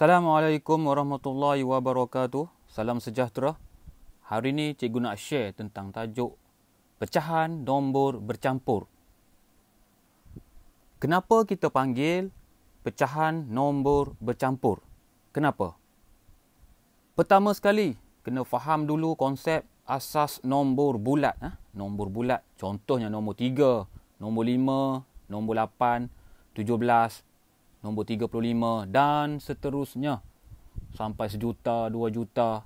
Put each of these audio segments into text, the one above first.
Assalamualaikum warahmatullahi wabarakatuh. Salam sejahtera. Hari ini cikgu nak share tentang tajuk pecahan nombor bercampur. Kenapa kita panggil pecahan nombor bercampur? Kenapa? Pertama sekali, kena faham dulu konsep asas nombor bulat. Ha? Nombor bulat, contohnya nombor 3, nombor 5, nombor 8, 17, nombor 35 dan seterusnya sampai sejuta, dua juta.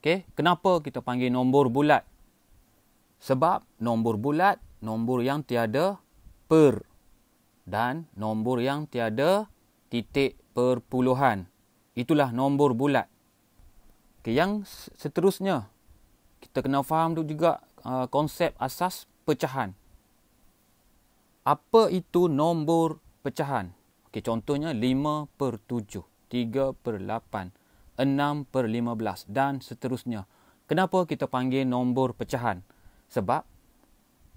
okay? kenapa kita panggil nombor bulat? Sebab nombor bulat nombor yang tiada per dan nombor yang tiada titik perpuluhan. Itulah nombor bulat. Okey, yang seterusnya kita kena faham tu juga uh, konsep asas pecahan. Apa itu nombor pecahan? Okay, contohnya 5 per 7, 3 per 8, 6 per 15 dan seterusnya. Kenapa kita panggil nombor pecahan? Sebab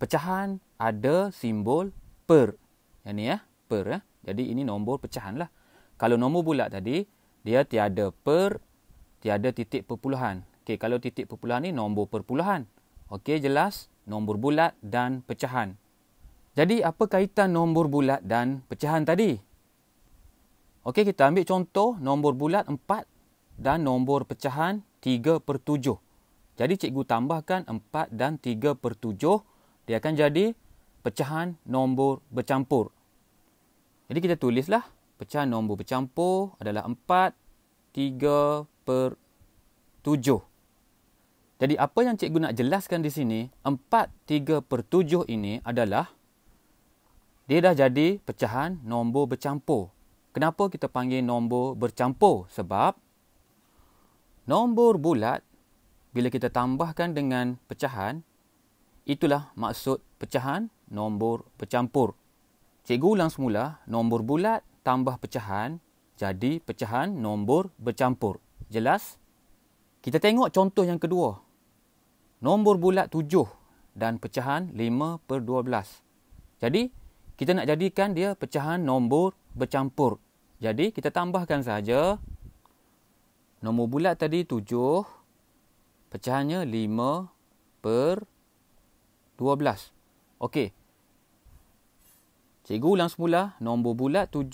pecahan ada simbol per. Ini ya, per ya. Jadi ini nombor pecahan lah. Kalau nombor bulat tadi, dia tiada per, tiada titik perpuluhan. Okay, kalau titik perpuluhan ni nombor perpuluhan. Okey, jelas? Nombor bulat dan pecahan. Jadi apa kaitan nombor bulat dan pecahan tadi? Okey, kita ambil contoh nombor bulat 4 dan nombor pecahan 3 per 7. Jadi, cikgu tambahkan 4 dan 3 per 7. Dia akan jadi pecahan nombor bercampur. Jadi, kita tulislah pecahan nombor bercampur adalah 4, 3 per 7. Jadi, apa yang cikgu nak jelaskan di sini, 4, 3 per 7 ini adalah dia dah jadi pecahan nombor bercampur. Kenapa kita panggil nombor bercampur? Sebab nombor bulat bila kita tambahkan dengan pecahan itulah maksud pecahan nombor bercampur. Cikgu ulang semula, nombor bulat tambah pecahan jadi pecahan nombor bercampur. Jelas? Kita tengok contoh yang kedua. Nombor bulat 7 dan pecahan 5 per 12. Jadi, kita nak jadikan dia pecahan nombor bercampur. Jadi kita tambahkan saja nombor bulat tadi 7 pecahannya 5 per 12. Okey. Cikgu ulang semula nombor bulat 7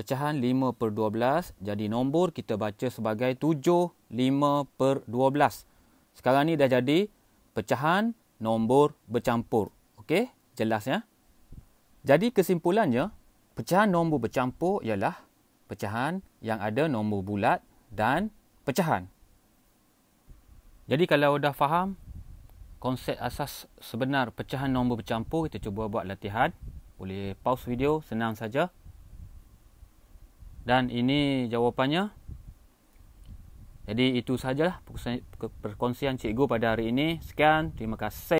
pecahan 5 per 12. Jadi nombor kita baca sebagai 7 5 per 12. Sekarang ni dah jadi pecahan nombor bercampur. Okey, jelas ya. Jadi kesimpulannya, Pecahan nombor bercampur ialah pecahan yang ada nombor bulat dan pecahan. Jadi kalau dah faham konsep asas sebenar pecahan nombor bercampur, kita cuba buat latihan. Boleh pause video, senang saja. Dan ini jawapannya. Jadi itu sajalah perkongsian cikgu pada hari ini. Sekian, terima kasih.